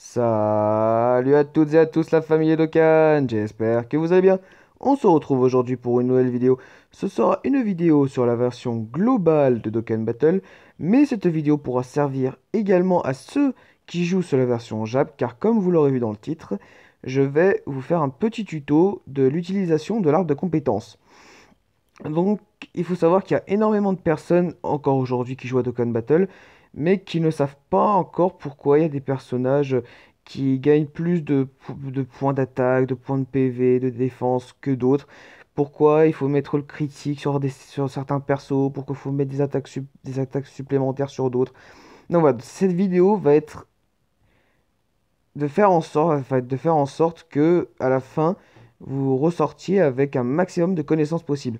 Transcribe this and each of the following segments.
Salut à toutes et à tous la famille Dokkan j'espère que vous allez bien. On se retrouve aujourd'hui pour une nouvelle vidéo. Ce sera une vidéo sur la version globale de Dokkan Battle, mais cette vidéo pourra servir également à ceux qui jouent sur la version Jap, car comme vous l'aurez vu dans le titre, je vais vous faire un petit tuto de l'utilisation de l'arbre de compétences. Donc, il faut savoir qu'il y a énormément de personnes encore aujourd'hui qui jouent à Dokkan Battle, mais qui ne savent pas encore pourquoi il y a des personnages qui gagnent plus de, points d'attaque, de points de PV, de défense que d'autres. Pourquoi il faut mettre le critique sur, certains persos, pourquoi il faut mettre des attaques, des attaques supplémentaires sur d'autres. Donc voilà, cette vidéo va être de faire en sorte, qu'à que à la fin vous ressortiez avec un maximum de connaissances possibles.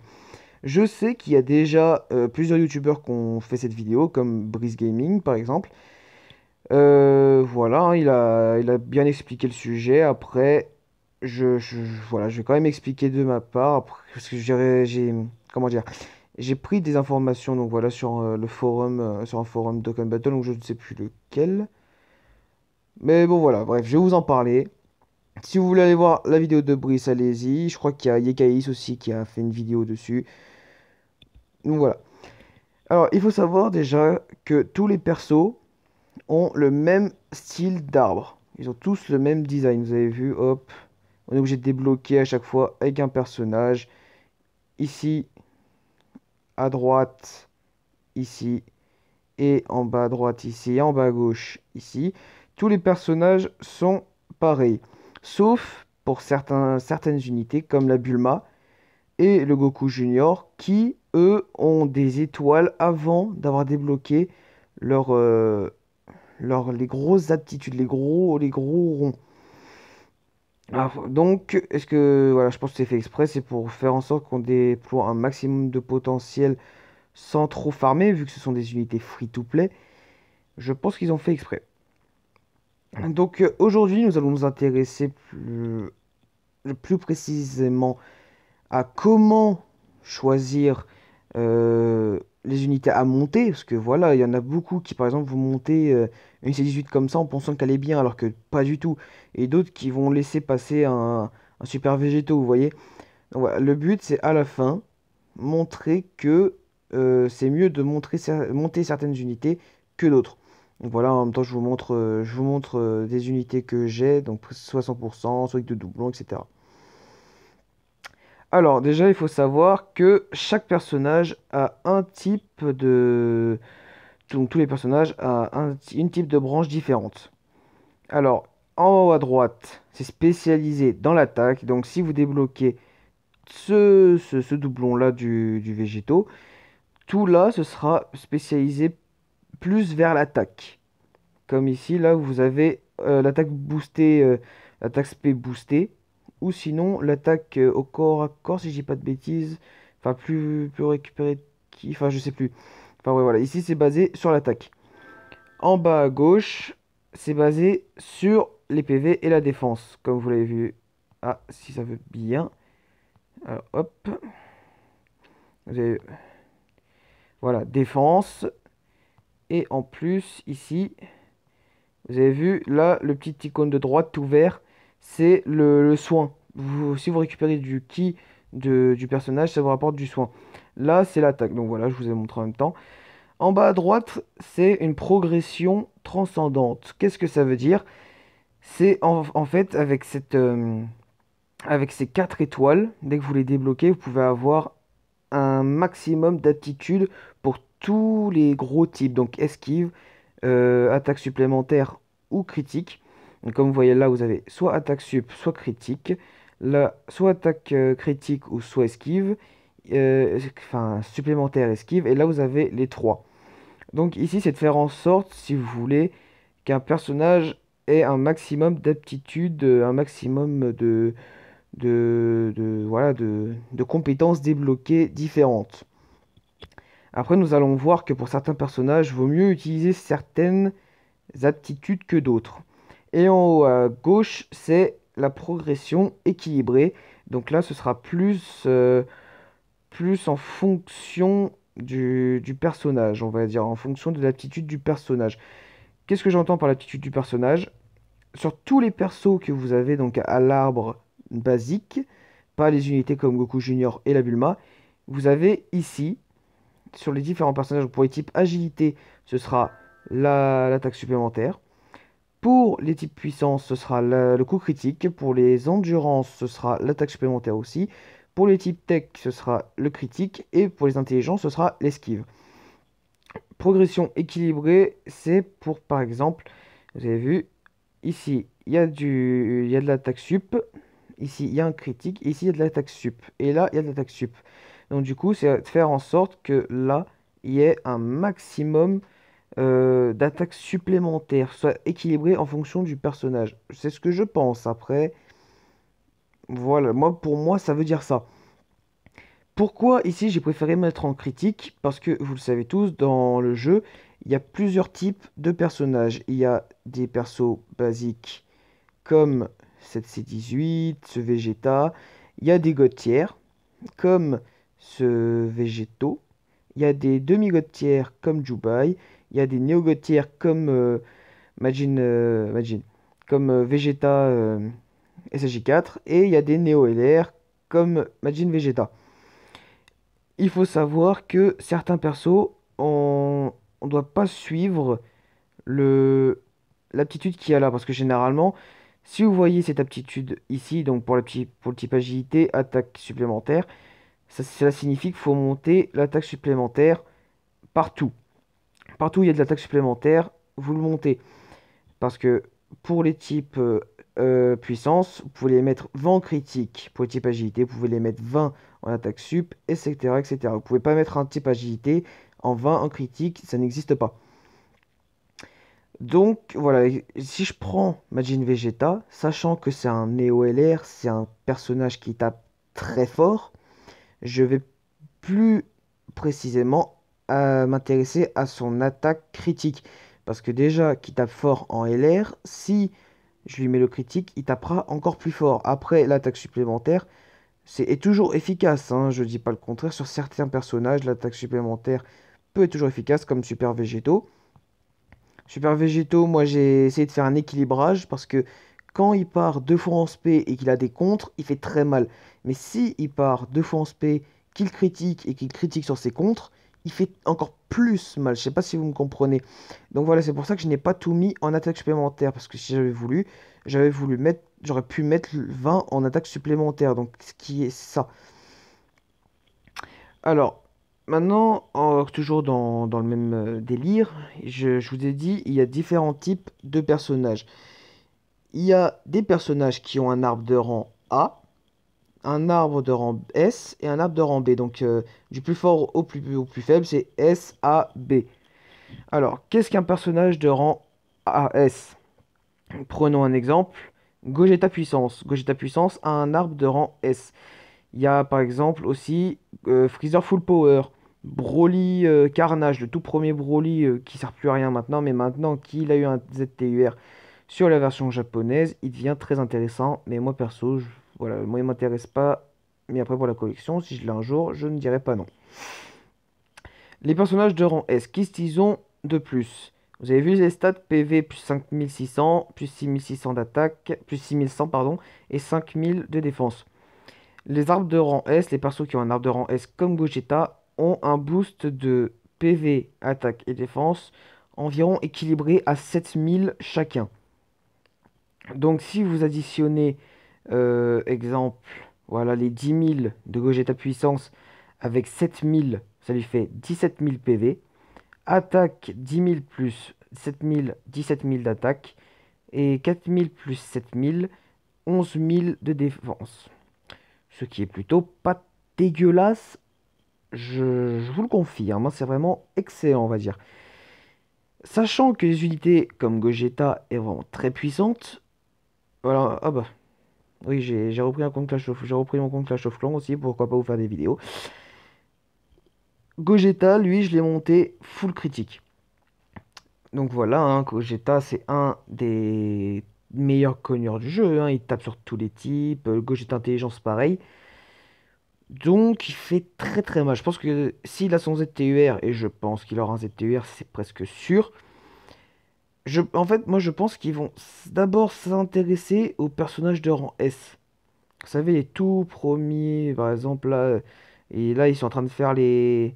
Je sais qu'il y a déjà euh, plusieurs youtubeurs qui ont fait cette vidéo, comme Brice Gaming par exemple. Euh, voilà, hein, il a, il a bien expliqué le sujet. Après, je, voilà, je vais quand même expliquer de ma part, parce que j'ai, comment dire, j'ai pris des informations donc voilà sur euh, le forum, sur un forum Dokkan Battle, donc je ne sais plus lequel. Mais bon voilà, bref, je vais vous en parler. Si vous voulez aller voir la vidéo de Brice, allez-y. Je crois qu'il y a Yekaïs aussi qui a fait une vidéo dessus. Donc voilà. Alors, il faut savoir déjà que tous les persos ont le même style d'arbre. Ils ont tous le même design. Vous avez vu, hop, on est obligé de débloquer à chaque fois avec un personnage. Ici, à droite, ici, et en bas à droite, ici, et en bas à gauche, ici. Tous les personnages sont pareils, sauf pour certaines unités comme la Bulma et le Goku Junior qui eux ont des étoiles avant d'avoir débloqué euh, leur, les grosses aptitudes, les gros, les gros ronds. donc, est-ce que voilà, je pense que c'est fait exprès, c'est pour faire en sorte qu'on déploie un maximum de potentiel sans trop farmer, vu que ce sont des unités free to play. Je pense qu'ils ont fait exprès. Donc euh, aujourd'hui, nous allons nous intéresser plus, plus précisément à comment choisir euh, les unités à monter, parce que voilà, il y en a beaucoup qui, par exemple, vont monter euh, une C18 comme ça en pensant qu'elle est bien, alors que pas du tout, et d'autres qui vont laisser passer un, super végétaux, vous voyez. voilà, le but, c'est à la fin, montrer que euh, c'est mieux de monter certaines unités que d'autres. Donc voilà, en même temps, je vous montre, je vous montre des unités que j'ai, donc 60% soit avec de doublons, etc. Alors déjà, il faut savoir que chaque personnage a un type de... Donc tous les personnages une type de branche différente. Alors, en haut à droite, c'est spécialisé dans l'attaque. Donc si vous débloquez ce, doublon-là du, du végétaux, tout là, ce sera spécialisé plus vers l'attaque. Comme ici, là, vous avez euh, l'attaque boostée, euh, l'attaque spé boostée ou sinon l'attaque euh, au corps à corps si j'ai pas de bêtises enfin plus plus récupérer qui enfin je sais plus enfin ouais voilà ici c'est basé sur l'attaque en bas à gauche c'est basé sur les PV et la défense comme vous l'avez vu ah si ça veut bien alors hop vous avez... voilà défense et en plus ici vous avez vu là le petit icône de droite ouvert c'est le, soin. si vous récupérez du ki du personnage, ça vous rapporte du soin. Là, c'est l'attaque. Donc voilà, je vous ai montré en même temps. En bas à droite, c'est une progression transcendante. Qu'est-ce que ça veut dire C'est en, fait avec cette... Euh, avec ces 4 étoiles, dès que vous les débloquez, vous pouvez avoir un maximum d'aptitudes pour tous les gros types, donc esquive, euh, attaque supplémentaire ou critique. Comme vous voyez là, vous avez soit attaque sup, soit critique. Là, soit attaque euh, critique ou soit esquive. Euh, enfin, supplémentaire esquive. Et là, vous avez les trois. Donc ici, c'est de faire en sorte, si vous voulez, qu'un personnage ait un maximum d'aptitudes, euh, un maximum de, de, voilà, de, de compétences débloquées différentes. Après, nous allons voir que pour certains personnages, il vaut mieux utiliser certaines aptitudes que d'autres. Et en haut à gauche, c'est la progression équilibrée. Donc là, ce sera plus, euh, plus en fonction du, personnage, on va dire, en fonction de l'aptitude du personnage. Qu'est-ce que j'entends par l'aptitude du personnage Sur tous les persos que vous avez donc à, l'arbre basique, pas les unités comme Goku Junior et la Bulma, vous avez ici, sur les différents personnages, pour les types agilité, ce sera l'attaque supplémentaire. Pour les types puissance, ce sera le, coup critique. Pour les endurances, ce sera l'attaque supplémentaire aussi. Pour les types tech, ce sera le critique. Et pour les intelligents ce sera l'esquive. Progression équilibrée, c'est pour par exemple, vous avez vu, ici il y, a du, il y a de l'attaque sup, ici il y a un critique, ici il y a de l'attaque sup, et là il y a de l'attaque sup. Donc du coup, c'est de faire en sorte que là, il y ait un maximum d'attaque euh, d'attaques supplémentaires soit équilibrées en fonction du personnage. C'est ce que je pense après. Voilà, moi pour moi ça veut dire ça. Pourquoi ici j'ai préféré mettre en critique Parce que vous le savez tous, dans le jeu, il y a plusieurs types de personnages. Il y a des persos basiques comme cette c 18 ce Vegeta. Il y a des gotières comme ce Vegeto. Il y a des demi-gotières comme Jubai. Il y a des néo comme euh, euh, comme euh, Vegeta SJ4 et il y a des néo-LR comme Magin Vegeta. Il faut savoir que certains persos, on ne doit pas suivre l'aptitude qu'il y a là parce que généralement si vous voyez cette aptitude ici, donc pour, pour le type agilité, attaque supplémentaire, ça, cela signifie qu'il faut monter l'attaque supplémentaire partout. Partout où il y a de l'attaque supplémentaire, vous le montez. Parce que pour les types euh, euh, puissance, vous pouvez les mettre 20 critique. Pour les types agilité, vous pouvez les mettre 20 en attaque sup, etc. etc. Vous ne pouvez pas mettre un type agilité en 20 en critique, ça n'existe pas. Donc voilà, si je prends Majin Vegeta, sachant que c'est un LR, c'est un personnage qui tape très fort, je vais plus précisément m'intéresser à son attaque critique. Parce que déjà, qui tape fort en LR, si je lui mets le critique, il tapera encore plus fort. Après, l'attaque supplémentaire c'est, toujours efficace, hein. je dis pas le contraire. Sur certains personnages, l'attaque supplémentaire peut être toujours efficace, comme Super Végétaux. Super Végétaux, moi j'ai essayé de faire un équilibrage parce que quand il part deux fois en SP et qu'il a des contres, il fait très mal. Mais si il part deux fois en SP qu'il critique et qu'il critique sur ses contres, il fait encore plus mal. Je ne sais pas si vous me comprenez. Donc voilà, c'est pour ça que je n'ai pas tout mis en attaque supplémentaire. Parce que si j'avais voulu, j'avais voulu mettre. J'aurais pu mettre 20 en attaque supplémentaire. Donc ce qui est ça. Alors, maintenant, toujours dans, le même euh, délire, je vous ai dit, il y a différents types de personnages. Il y a des personnages qui ont un arbre de rang A, un arbre de rang S et un arbre de rang B. Donc euh, du plus fort au plus, plus faible, c'est S, A, B. Alors, qu'est-ce qu'un personnage de rang A, S Prenons un exemple. Gogeta Puissance. Gogeta Puissance a un arbre de rang S. Il y a par exemple aussi euh, Freezer Full Power. Broly euh, Carnage, le tout premier Broly qui qui sert plus à rien maintenant, mais maintenant qu'il a eu un ZTUR sur la version japonaise, il devient très intéressant. Mais moi perso, je voilà, moi, il m'intéresse pas. Mais après, pour la collection, si je l'ai un jour, je ne dirai pas non. Les personnages de rang S, qu'est-ce qu'ils ont de plus Vous avez vu les stats PV plus 5600, plus 6600 d'attaque, plus 6100, pardon, et 5000 de défense. Les arbres de rang S, les persos qui ont un arbre de rang S comme Gogeta, ont un boost de PV, attaque et défense environ équilibré à 7000 chacun. Donc si vous additionnez euh, exemple, voilà les 10 000 de Gogeta puissance avec 7 000, ça lui fait 17 000 PV. Attaque 10 000 plus 7 000, 17 000 d'attaque. Et 4 000 plus 7 000, 11 000 de défense. Ce qui est plutôt pas dégueulasse, je, vous le confirme, hein. c'est vraiment excellent on va dire. Sachant que les unités comme Gogeta est vraiment très puissantes, voilà, ah bah, oui, j'ai repris repris mon compte Clash of Clans aussi, pourquoi pas vous faire des vidéos. Gogeta, lui, je l'ai monté full critique. Donc voilà, hein, Gogeta, c'est un des meilleurs cogneurs du jeu. Hein. il tape sur tous les types. Euh, Gogeta Intelligence, pareil. Donc, il fait très très mal. Je pense que s'il a son ZTUR, et je pense qu'il aura un ZTUR, c'est presque sûr, en fait, moi je pense qu'ils vont d'abord s'intéresser aux personnages de rang S. Vous savez, les tout premiers, par exemple, là, euh, et là ils sont en train de faire les.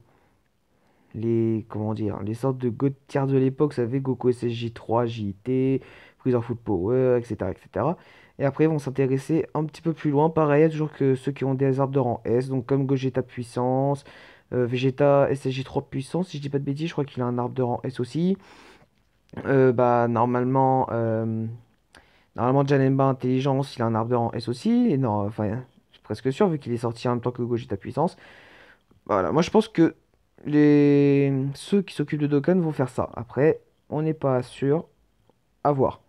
Les. Comment dire Les sortes de tiers de l'époque, vous savez, Goku SSJ3, JIT, Freezer Foot Power, etc., etc. Et après, ils vont s'intéresser un petit peu plus loin. Pareil, toujours que ceux qui ont des arbres de rang S, donc comme Gogeta Puissance, euh, Vegeta SSJ3 Puissance, si je dis pas de bêtises, je crois qu'il a un arbre de rang S aussi. Euh, bah, normalement, euh, normalement Janemba Intelligence, il a un arbre en S aussi. Et non, enfin, je suis presque sûr, vu qu'il est sorti en même temps que Gogeta Puissance. Voilà, moi je pense que les... ceux qui s'occupent de Dokkan vont faire ça. Après, on n'est pas sûr. À voir.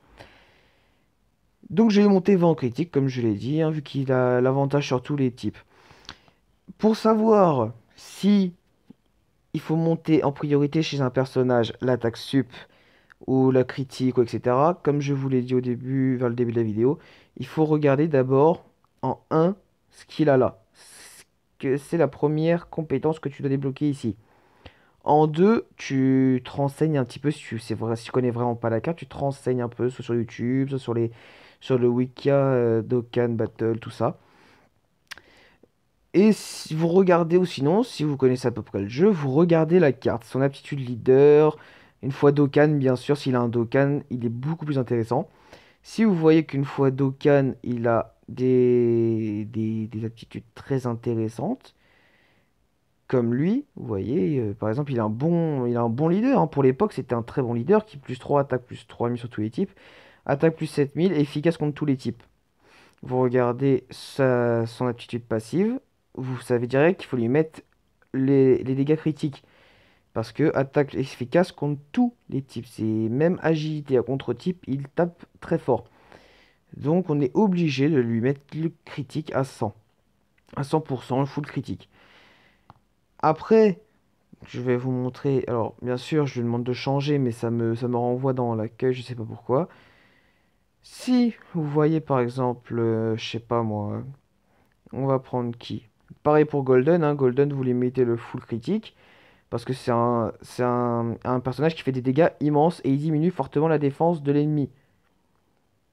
Donc je vais monter vent critique, comme je l'ai dit, hein, vu qu'il a l'avantage sur tous les types. Pour savoir si il faut monter en priorité chez un personnage l'attaque sup ou la critique, ou etc. Comme je vous l'ai dit au début, vers le début de la vidéo, il faut regarder d'abord en 1 ce qu'il a là. C'est la première compétence que tu dois débloquer ici. En 2, tu te renseignes un petit peu, si tu, vrai, si connais vraiment pas la carte, tu te renseignes un peu, soit sur YouTube, soit sur, les, sur le wiki euh, Battle, tout ça. Et si vous regardez, ou sinon, si vous connaissez à peu près le jeu, vous regardez la carte, son aptitude leader, une fois Dokkan, bien sûr, s'il a un Dokkan, il est beaucoup plus intéressant. Si vous voyez qu'une fois Dokkan, il a des, des, aptitudes très intéressantes, comme lui, vous voyez, euh, par exemple, il a un bon, il a un bon leader. Hein. Pour l'époque, c'était un très bon leader qui, plus 3, attaque plus 3000 sur tous les types, attaque plus 7000, efficace contre tous les types. Vous regardez sa, son aptitude passive, vous savez direct qu'il faut lui mettre les dégâts critiques. Parce que attaque efficace contre tous les types. C'est même agilité à contre-type, il tape très fort. Donc on est obligé de lui mettre le critique à 100. À 100%, le full critique. Après, je vais vous montrer. Alors, bien sûr, je lui demande de changer, mais ça me, ça me renvoie dans l'accueil, je ne sais pas pourquoi. Si vous voyez par exemple, je euh, je sais pas moi, on va prendre qui Pareil pour Golden, hein. Golden vous lui mettez le full critique parce que c'est un, un, personnage qui fait des dégâts immenses et il diminue fortement la défense de l'ennemi.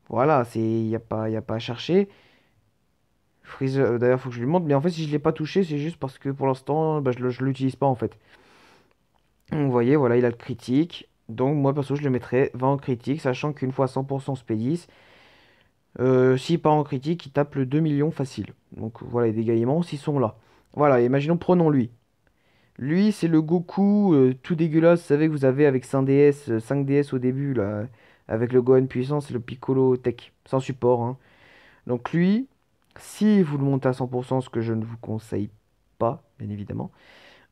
Voilà, il n'y a, pas, a pas à chercher. Freezer, euh, d'ailleurs, faut que je lui montre, mais en fait, si je ne l'ai pas touché, c'est juste parce que pour l'instant, bah, je ne l'utilise pas en fait. vous voyez, voilà, il a le critique. Donc, moi perso, je le mettrais 20 en critique, sachant qu'une fois 100% spedis. 10 s'il part en critique, il tape le 2 millions facile. Donc, voilà, les dégâts immenses, ils sont là. Voilà, imaginons, prenons lui. Lui, c'est le Goku euh, tout dégueulasse, vous savez, que vous avez avec 5DS, 5DS euh, au début, là, avec le Gohan Puissance et le Piccolo Tech, sans support. Hein. Donc lui, si vous le montez à 100%, ce que je ne vous conseille pas, bien évidemment,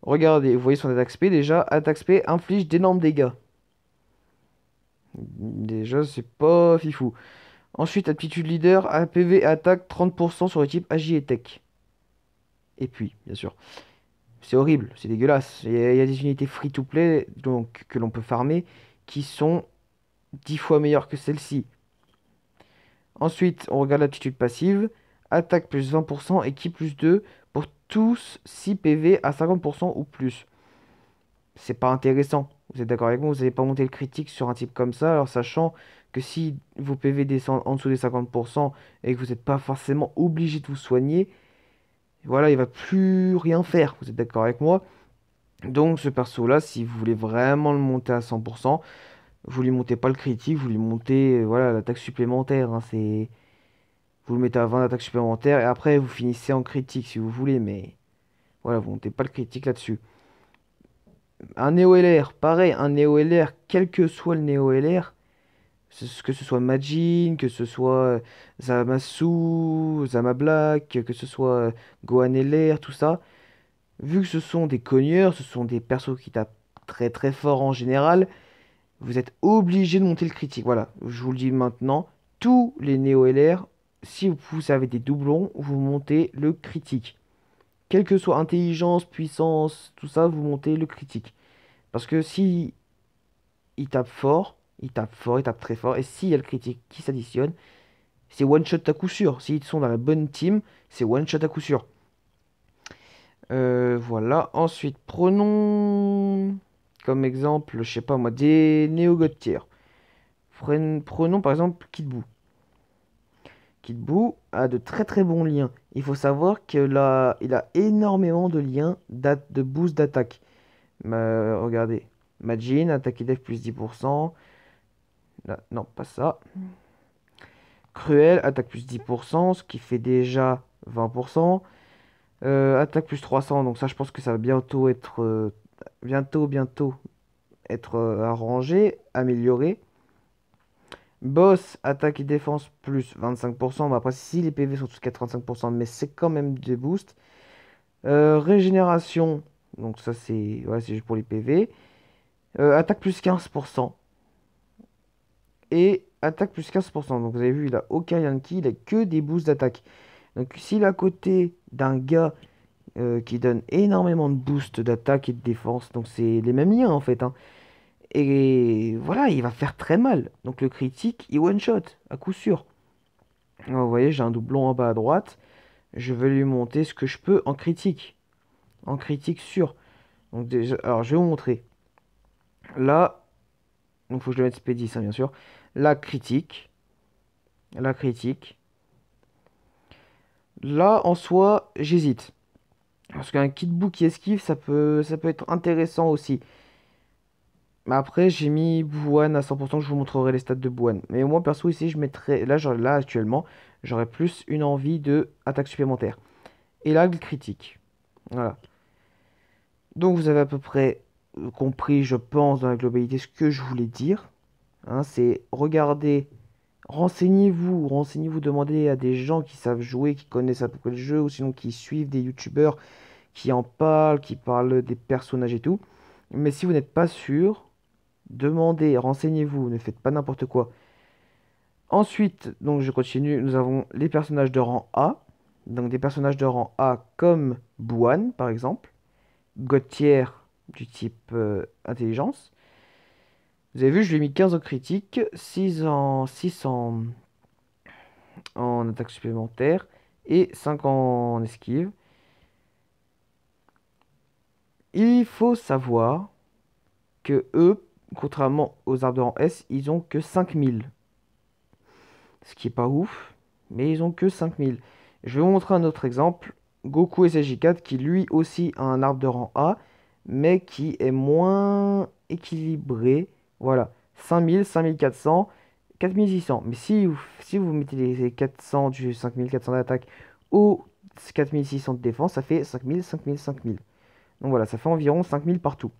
regardez, vous voyez son attaque SP, déjà, attaque Spé inflige d'énormes dégâts. Déjà, c'est pas fifou. Ensuite, aptitude leader, APV attaque 30% sur le type AJ et Tech. Et puis, bien sûr. C'est horrible, c'est dégueulasse. Il y, a, des unités free-to-play donc que l'on peut farmer qui sont 10 fois meilleures que celle-ci. Ensuite, on regarde l'attitude passive. Attaque plus 20%, qui plus 2 pour tous 6 PV à 50% ou plus. C'est pas intéressant. Vous êtes d'accord avec moi, vous n'allez pas monter le critique sur un type comme ça, alors sachant que si vos PV descendent en dessous des 50% et que vous n'êtes pas forcément obligé de vous soigner, voilà, il va plus rien faire, vous êtes d'accord avec moi Donc ce perso-là, si vous voulez vraiment le monter à 100%, vous ne lui montez pas le critique, vous lui montez euh, voilà l'attaque supplémentaire. Hein, c'est vous le mettez à 20 d'attaque supplémentaire et après vous finissez en critique si vous voulez, mais voilà vous montez pas le critique là-dessus. Un Néo LR, pareil, un Néo LR, quel que soit le Néo LR, que ce soit Majin, que ce soit euh, Zamasu, Zama Black, que ce soit euh, Gohan LR, tout ça, vu que ce sont des cogneurs, ce sont des persos qui tapent très très fort en général, vous êtes obligé de monter le critique. Voilà, je vous le dis maintenant, tous les Néo LR, si vous avez des doublons, vous montez le critique. Quelle que soit intelligence, puissance, tout ça, vous montez le critique. Parce que si il tape fort, il tape fort, il tape très fort. Et s'il y a le critique qui s'additionne, c'est one shot à coup sûr. S'ils sont dans la bonne team, c'est one shot à coup sûr. Euh, voilà. Ensuite, prenons comme exemple, je sais pas moi, des néo god Prenons par exemple Kid Kitbou a de très très bons liens. Il faut savoir qu'il a, il a énormément de liens de boost d'attaque. regardez, Majin, attaque et def plus 10%, non, pas ça. Cruel, attaque plus 10%, ce qui fait déjà 20%. Euh, attaque plus 300, donc ça je pense que ça va bientôt être... Euh, bientôt, bientôt être euh, arrangé, amélioré. Boss, attaque et défense plus 25%. Bah après, si les PV sont tous 85%, mais c'est quand même des boosts. régénération, donc ça c'est juste pour les PV. attaque plus 15% et attaque plus 15%. Donc vous avez vu, il a aucun Yankee, il a que des boosts d'attaque. Donc s'il est à côté d'un gars euh, qui donne énormément de boosts d'attaque et de défense, donc c'est les mêmes liens en fait. Hein. Et voilà, il va faire très mal. Donc le critique, il one-shot, à coup sûr. vous voyez, j'ai un doublon en bas à droite. Je vais lui monter ce que je peux en critique. En critique sûr. Donc déjà, alors je vais vous montrer. Là, il faut que je le mette SP10 hein, bien sûr la critique. La critique. Là, en soi, j'hésite. Parce qu'un kit kit qui esquive, ça peut, ça peut être intéressant aussi. Mais après, j'ai mis Bouane à 100%. Je vous montrerai les stats de Bouane. Mais moi, perso, ici, je mettrais. Là, là actuellement, j'aurais plus une envie de attaque supplémentaire. Et là, critique. Voilà. Donc, vous avez à peu près compris, je pense, dans la globalité, ce que je voulais dire. Hein, c'est regardez, renseignez-vous, renseignez-vous, demandez à des gens qui savent jouer, qui connaissent à peu le jeu, ou sinon qui suivent des youtubeurs qui en parlent, qui parlent des personnages et tout. Mais si vous n'êtes pas sûr, demandez, renseignez-vous, ne faites pas n'importe quoi. Ensuite, donc je continue, nous avons les personnages de rang A, donc des personnages de rang A comme Bouane par exemple, Gauthier du type euh, intelligence, vous avez vu, je lui ai mis 15 en critique, 6 en, 6 en, attaque supplémentaire et 5 en esquive. Il faut savoir que eux, contrairement aux arbres de rang S, ils ont que 5000. Ce qui est pas ouf, mais ils ont que 5000. Je vais vous montrer un autre exemple. Goku et SJ4 qui lui aussi a un arbre de rang A, mais qui est moins équilibré voilà, 5000, 5400, 4600. Mais si vous, si vous mettez les 400 du 5400 d'attaque ou 4600 de défense, ça fait 5000, 5000, 5000. Donc voilà, ça fait environ 5000 partout.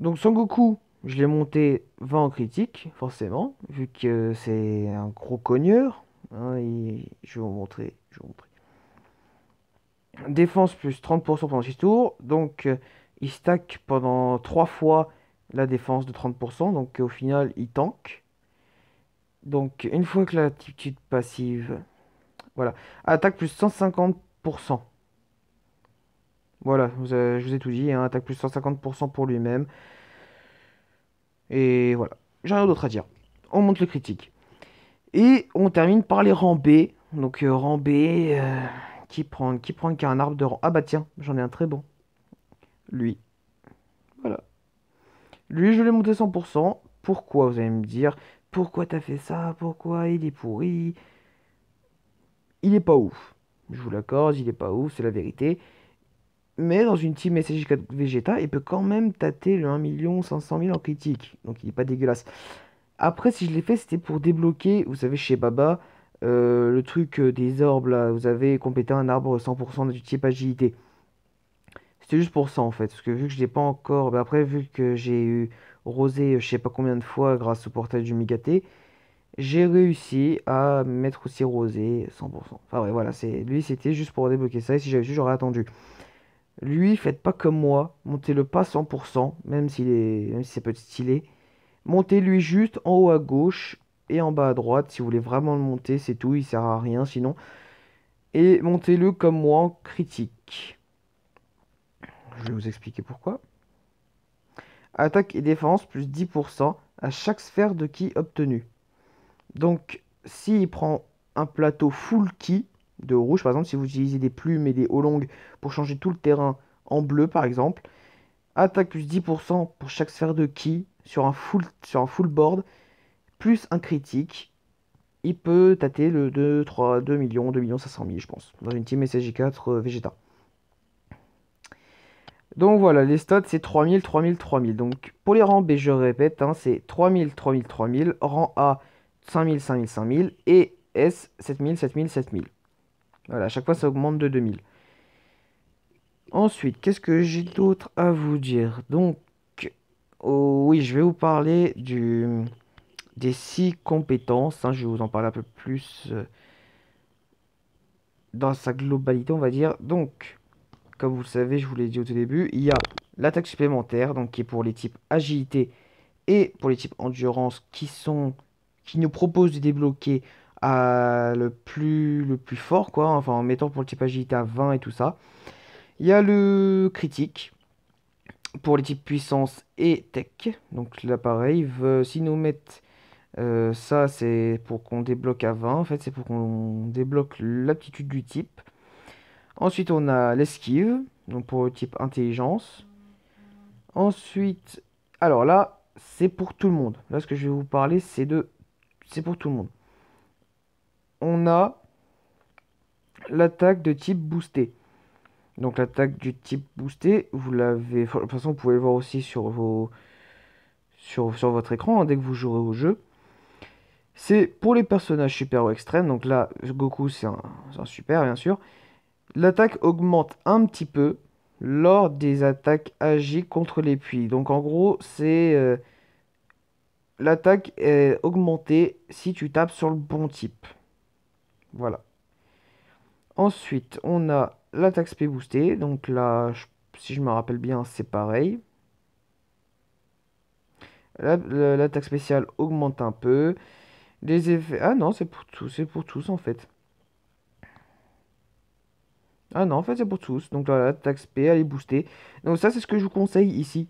Donc Goku, je l'ai monté 20 en critique, forcément, vu que c'est un gros cogneur. Hein, je vais vous montrer, je vous Défense plus 30% pendant 6 tours. Donc, euh, il stack pendant 3 fois la défense de 30%, donc au final il tank. Donc une fois que l'attitude passive, voilà, attaque plus 150%. Voilà, je vous ai tout dit, hein, attaque plus 150% pour lui-même. Et voilà, j'ai rien d'autre à dire. On monte le critique. Et on termine par les rangs B. Donc euh, rang B, euh, qui prend, qui prend, un arbre de rang Ah bah tiens, j'en ai un très bon. Lui. Lui, je l'ai monté 100%. Pourquoi, vous allez me dire Pourquoi t'as fait ça Pourquoi il est pourri Il est pas ouf. Je vous l'accorde, il est pas ouf, c'est la vérité. Mais dans une team SG4 Vegeta, il peut quand même tâter le 1 500 000 en critique. Donc il n'est pas dégueulasse. Après, si je l'ai fait, c'était pour débloquer, vous savez, chez Baba, euh, le truc euh, des orbes, là, vous avez complété un arbre 100% du type agilité. C'est juste pour ça en fait, parce que vu que je n'ai pas encore. Bah, après, vu que j'ai eu rosé euh, je sais pas combien de fois grâce au portail du Migaté, j'ai réussi à mettre aussi rosé 100%. Enfin, ouais, voilà, c'est lui c'était juste pour débloquer ça, et si j'avais su, j'aurais attendu. Lui, faites pas comme moi, montez-le pas 100%, même, s'il est... même si ça peut être stylé. Montez-lui juste en haut à gauche et en bas à droite, si vous voulez vraiment le monter, c'est tout, il sert à rien sinon. Et montez-le comme moi en critique. Je vais vous expliquer pourquoi. Attaque et défense plus 10% à chaque sphère de ki obtenue. Donc, s'il prend un plateau full ki de rouge, par exemple, si vous utilisez des plumes et des hauts longues pour changer tout le terrain en bleu, par exemple, attaque plus 10% pour chaque sphère de ki sur un full, sur un full board, plus un critique, il peut tâter le 2, 3, 2 millions, 2 millions 500 000, je pense, dans une team sg 4 euh, Vegeta. Donc voilà, les stats c'est 3000, 3000, 3000. Donc pour les rangs B, je répète, hein, c'est 3000, 3000, 3000. Rang A, 5000, 5000, 5000. Et S, 7000, 7000, 7000. Voilà, à chaque fois ça augmente de 2000. Ensuite, qu'est-ce que j'ai d'autre à vous dire Donc, oh, oui, je vais vous parler du, des 6 compétences. Hein. je vais vous en parler un peu plus euh, dans sa globalité, on va dire. Donc, comme vous le savez, je vous l'ai dit au tout début, il y a l'attaque supplémentaire, donc qui est pour les types agilité et pour les types endurance, qui sont qui nous propose de débloquer à euh, le plus le plus fort quoi, enfin en mettant pour le type agilité à 20 et tout ça. Il y a le critique pour les types puissance et tech. Donc là pareil, si nous mettent euh, ça c'est pour qu'on débloque à 20, en fait c'est pour qu'on débloque l'aptitude du type. Ensuite, on a l'esquive, donc pour le type intelligence. Ensuite, alors là, c'est pour tout le monde. Là, ce que je vais vous parler, c'est de... C'est pour tout le monde. On a l'attaque de type boosté. Donc l'attaque du type boosté, vous l'avez... De toute façon, vous pouvez le voir aussi sur, vos... sur, sur votre écran hein, dès que vous jouerez au jeu. C'est pour les personnages super ou extrêmes. Donc là, Goku, c'est un super, bien sûr. L'attaque augmente un petit peu lors des attaques agiques contre les puits. Donc en gros, c'est euh, l'attaque est augmentée si tu tapes sur le bon type. Voilà. Ensuite, on a l'attaque spé boostée. Donc là, si je me rappelle bien, c'est pareil. L'attaque spéciale augmente un peu. Les effets. Ah non, c'est pour tous, c'est pour tous en fait. Ah non, en fait, c'est pour tous. Donc là, la taxe P, elle est boostée. Donc ça, c'est ce que je vous conseille ici.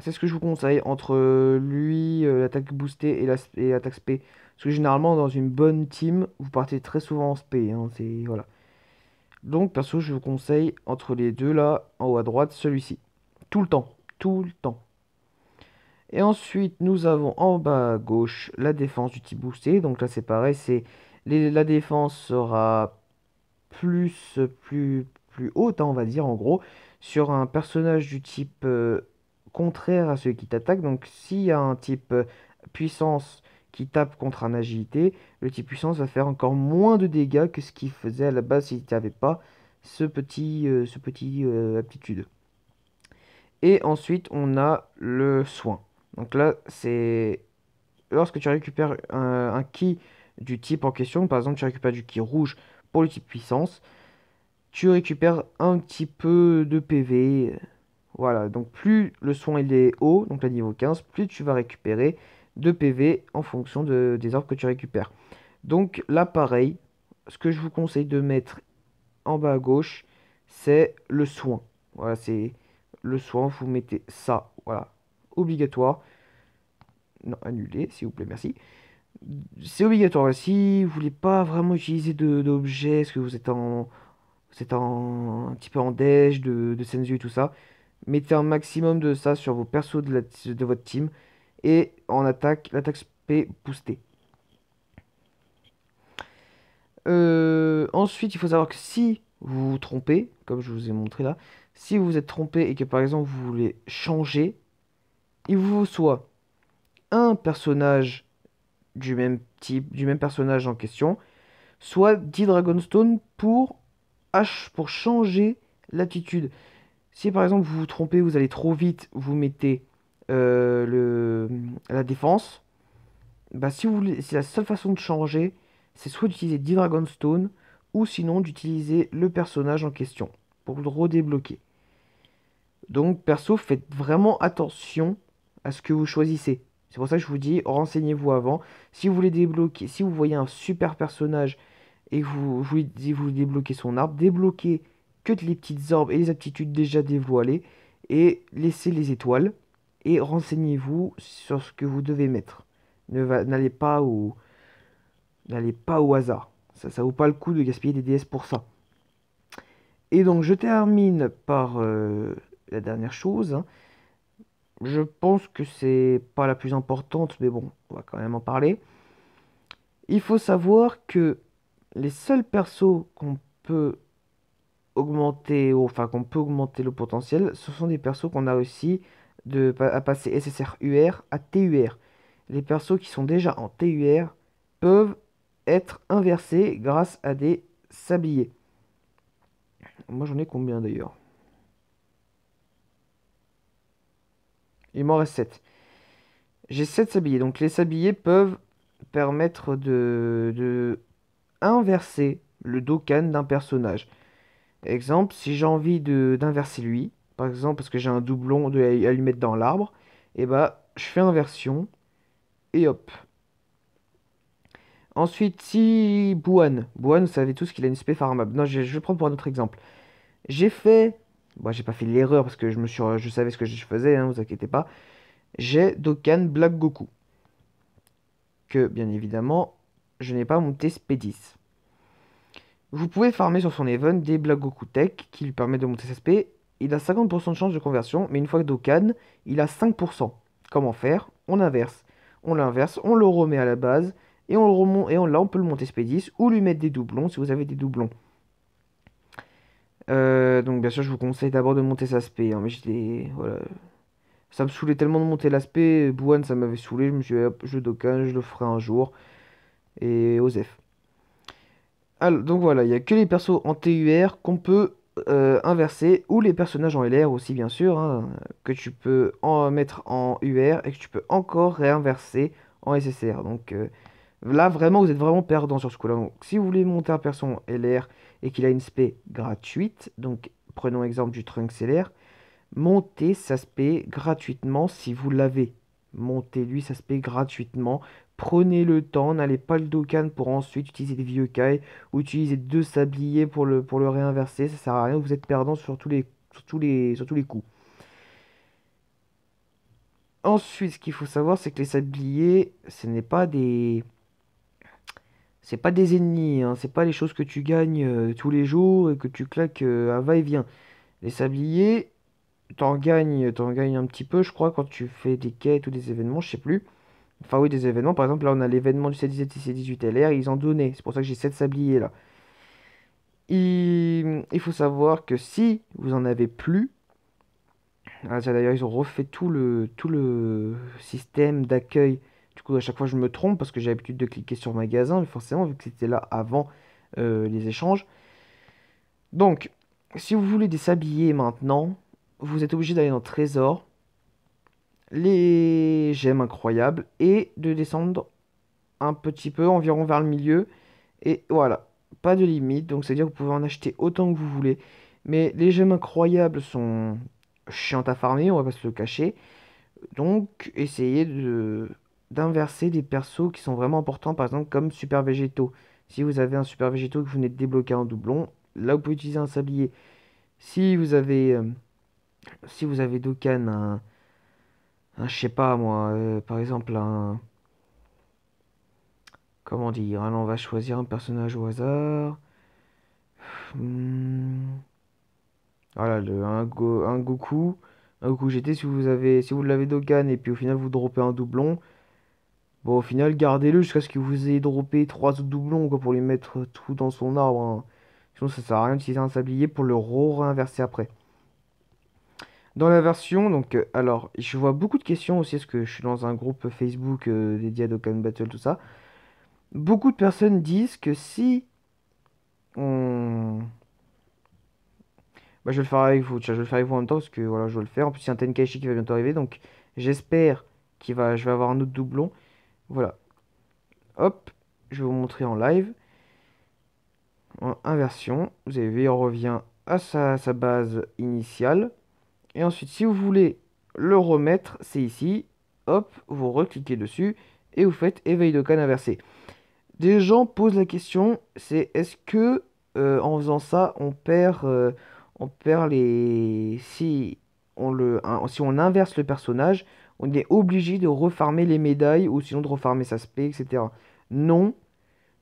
C'est ce que je vous conseille entre euh, lui, euh, l'attaque boostée et la, et P. Parce que généralement, dans une bonne team, vous partez très souvent en SP. Hein, voilà. Donc, perso, je vous conseille entre les deux là, en haut à droite, celui-ci. Tout le temps. Tout le temps. Et ensuite, nous avons en bas à gauche la défense du type boosté. Donc là, c'est pareil. La défense sera plus, plus, plus haute, hein, on va dire en gros, sur un personnage du type euh, contraire à celui qui t'attaque. Donc s'il y a un type euh, puissance qui tape contre un agilité, le type puissance va faire encore moins de dégâts que ce qu'il faisait à la base s'il n'avait pas ce petit, euh, ce petit aptitude. Et ensuite on a le soin. Donc là c'est lorsque tu récupères un, un ki du type en question, par exemple tu récupères du ki rouge pour type puissance. Tu récupères un petit peu de PV. Euh, voilà, donc plus le soin il est haut, donc à niveau 15, plus tu vas récupérer de PV en fonction des orbes que tu récupères. Donc là pareil, ce que je vous conseille de mettre en bas à gauche, c'est le soin. Voilà, c'est le soin, vous mettez ça, voilà, obligatoire. Non, annulé s'il vous plaît, merci c'est obligatoire. Si vous voulez pas vraiment utiliser d'objets, parce que vous êtes en, vous êtes en, un petit peu en déj de, de Senzu et tout ça, mettez un maximum de ça sur vos persos de, la, de votre team et en attaque, l'attaque P boostée. Euh, ensuite, il faut savoir que si vous vous trompez, comme je vous ai montré là, si vous vous êtes trompé et que par exemple vous voulez changer, il vous faut soit un personnage du même type, du même personnage en question, soit 10 Dragonstone pour, H pour changer l'attitude. Si par exemple vous vous trompez, vous allez trop vite, vous mettez euh, le, la défense, bah si vous c'est la seule façon de changer, c'est soit d'utiliser 10 Dragonstone, ou sinon d'utiliser le personnage en question pour le redébloquer. Donc perso, faites vraiment attention à ce que vous choisissez. C'est pour ça que je vous dis, renseignez-vous avant. Si vous voulez débloquer, si vous voyez un super personnage et que vous, vous, vous débloquez son arbre, débloquez que les petites orbes et les aptitudes déjà dévoilées et laissez les étoiles et renseignez-vous sur ce que vous devez mettre. N'allez pas au n'allez pas au hasard. Ça ça vaut pas le coup de gaspiller des déesses pour ça. Et donc je termine par euh, la dernière chose. Hein je pense que c'est pas la plus importante, mais bon, on va quand même en parler. Il faut savoir que les seuls persos qu'on peut augmenter, enfin qu'on peut augmenter le potentiel, ce sont des persos qu'on a réussi de, à passer SSR-UR à TUR. Les persos qui sont déjà en TUR peuvent être inversés grâce à des sabliers. Moi j'en ai combien d'ailleurs Il m'en reste 7. J'ai 7 sabliers. Donc les sabliers peuvent permettre de, inverser le docan d'un personnage. Exemple, si j'ai envie d'inverser lui, par exemple parce que j'ai un doublon de, à lui mettre dans l'arbre, et eh bah ben, je fais inversion et hop. Ensuite, si Bouan. Bouan, vous savez tous qu'il a une spé farmable. Non, je, je prends pour un autre exemple. J'ai fait moi, j'ai pas fait l'erreur parce que je, me suis, je savais ce que je faisais, ne hein, vous inquiétez pas. J'ai Dokkan Black Goku. Que, bien évidemment, je n'ai pas monté SP10. Vous pouvez farmer sur son event des Black Goku Tech qui lui permet de monter sa SP. Il a 50% de chance de conversion, mais une fois que Dokkan, il a 5%. Comment faire On inverse. On l'inverse, on le remet à la base, et on le remonte, et on, là on peut le monter SP10 ou lui mettre des doublons si vous avez des doublons. Euh, donc bien sûr, je vous conseille d'abord de monter sa aspect. Hein, mais voilà, ça me saoulait tellement de monter l'aspect. Bouane, ça m'avait saoulé. Je me suis dit, je je le ferai un jour. Et Osef. donc voilà, il n'y a que les persos en TUR qu'on peut euh, inverser, ou les personnages en LR aussi, bien sûr, hein, que tu peux en mettre en UR et que tu peux encore réinverser en SSR. Donc. Euh, Là, vraiment, vous êtes vraiment perdant sur ce coup-là. Donc, si vous voulez monter un perso LR et qu'il a une spé gratuite, donc prenons exemple du Trunks LR, montez sa spé gratuitement si vous l'avez. Montez-lui sa spé gratuitement. Prenez le temps, n'allez pas le docan pour ensuite utiliser des vieux Kai ou utiliser deux sabliers pour le, pour le réinverser. Ça sert à rien, vous êtes perdant sur tous les, tous les, sur tous les coups. Ensuite, ce qu'il faut savoir, c'est que les sabliers, ce n'est pas des c'est pas des ennemis, hein, c'est pas les choses que tu gagnes euh, tous les jours et que tu claques à euh, va-et-vient. Les sabliers, t'en gagnes, gagnes un petit peu, je crois, quand tu fais des quêtes ou des événements, je sais plus. Enfin oui, des événements, par exemple, là on a l'événement du C17 et C18 LR, ils en donnaient, c'est pour ça que j'ai 7 sabliers là. Il... faut savoir que si vous en avez plus, ah, d'ailleurs ils ont refait tout le, tout le système d'accueil du coup, à chaque fois, je me trompe parce que j'ai l'habitude de cliquer sur magasin, mais forcément, vu que c'était là avant euh, les échanges. Donc, si vous voulez des maintenant, vous êtes obligé d'aller dans trésor, les gemmes incroyables, et de descendre un petit peu, environ vers le milieu. Et voilà, pas de limite, donc c'est-à-dire que vous pouvez en acheter autant que vous voulez. Mais les gemmes incroyables sont chiantes à farmer, on va pas se le cacher. Donc, essayez de d'inverser des persos qui sont vraiment importants, par exemple comme super végétaux. Si vous avez un super végétaux que vous venez de débloquer en doublon, là vous pouvez utiliser un sablier. Si vous avez, euh, si vous avez Dokkan, un, un je sais pas moi, euh, par exemple un, comment dire, alors on va choisir un personnage au hasard. Hmm. voilà, le, un, un Goku, un Goku GT. Si vous avez, si vous l'avez Dokkan et puis au final vous dropez un doublon, Bon, au final, gardez-le jusqu'à ce que vous ayez droppé trois autres doublons pour lui mettre tout dans son arbre. Hein. Sinon, ça sert à rien d'utiliser un sablier pour le re-réinverser après. Dans la version, donc, euh, alors, je vois beaucoup de questions aussi, parce que je suis dans un groupe Facebook euh, dédié à Dokkan Battle, tout ça. Beaucoup de personnes disent que si on... Bah, je vais le faire avec vous, je vais le faire avec vous en même temps, parce que voilà, je vais le faire. En plus, il y a un Tenkaichi qui va bientôt arriver, donc j'espère qu'il va... je vais avoir un autre doublon. Voilà. Hop, je vais vous montrer en live. inversion, vous avez vu, on revient à sa, base initiale. Et ensuite, si vous voulez le remettre, c'est ici. Hop, vous recliquez dessus et vous faites éveil de canne inversé. Des gens posent la question, c'est est-ce que euh, en faisant ça, on perd, euh, on perd les... Si on, le, si on inverse le personnage, on est obligé de refarmer les médailles ou sinon de refarmer sa spé, etc. Non,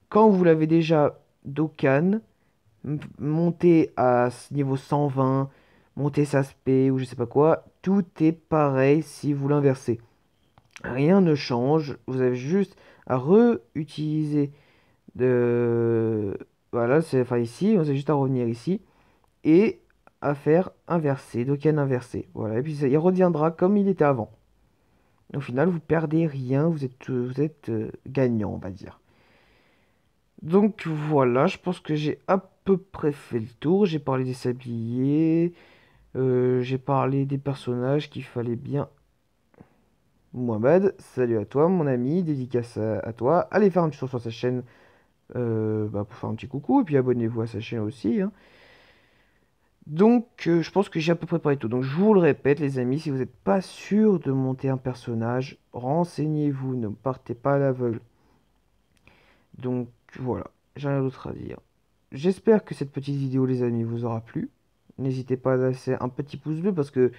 quand vous l'avez déjà d'Okan, monter à niveau 120, monter sa spé ou je sais pas quoi, tout est pareil si vous l'inversez. Rien ne change, vous avez juste à réutiliser de... Voilà, c'est enfin ici, on avez juste à revenir ici et à faire inverser, d'Okan inversé. Voilà, et puis il reviendra comme il était avant au final, vous perdez rien, vous êtes, euh, vous êtes euh, gagnant, on va dire. Donc voilà, je pense que j'ai à peu près fait le tour. J'ai parlé des sabliers, euh, j'ai parlé des personnages qu'il fallait bien. Mohamed, salut à toi mon ami, dédicace à, toi. Allez faire un petit tour sur sa chaîne bah, pour faire un petit coucou et puis abonnez-vous à sa chaîne aussi. Hein. Donc, euh, je pense que j'ai à peu près parlé tout. Donc, je vous le répète, les amis, si vous n'êtes pas sûr de monter un personnage, renseignez-vous, ne partez pas à l'aveugle. Donc, voilà, j'ai rien d'autre à dire. J'espère que cette petite vidéo, les amis, vous aura plu. N'hésitez pas à laisser un petit pouce bleu parce que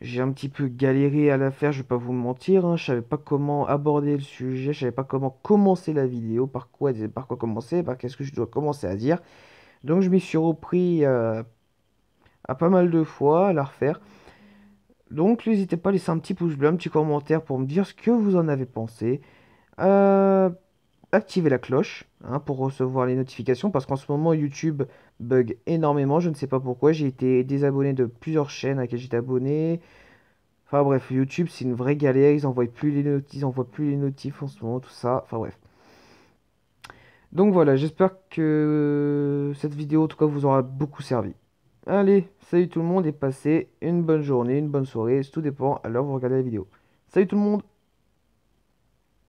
j'ai un petit peu galéré à la faire, je vais pas vous mentir. je hein. Je savais pas comment aborder le sujet, je savais pas comment commencer la vidéo, par quoi, par quoi commencer, par qu'est-ce que je dois commencer à dire. Donc, je m'y suis repris. Euh, à pas mal de fois, à la refaire. Donc n'hésitez pas à laisser un petit pouce bleu, un petit commentaire pour me dire ce que vous en avez pensé. Euh, activez la cloche hein, pour recevoir les notifications parce qu'en ce moment YouTube bug énormément, je ne sais pas pourquoi. J'ai été désabonné de plusieurs chaînes à laquelle j'étais abonné. Enfin bref, YouTube c'est une vraie galère, ils n'envoient plus les notifs, plus les notifs en ce moment, tout ça. Enfin bref. Donc voilà, j'espère que cette vidéo en tout cas vous aura beaucoup servi. Allez, salut tout le monde et passez une bonne journée, une bonne soirée. Tout dépend à vous regardez la vidéo. Salut tout le monde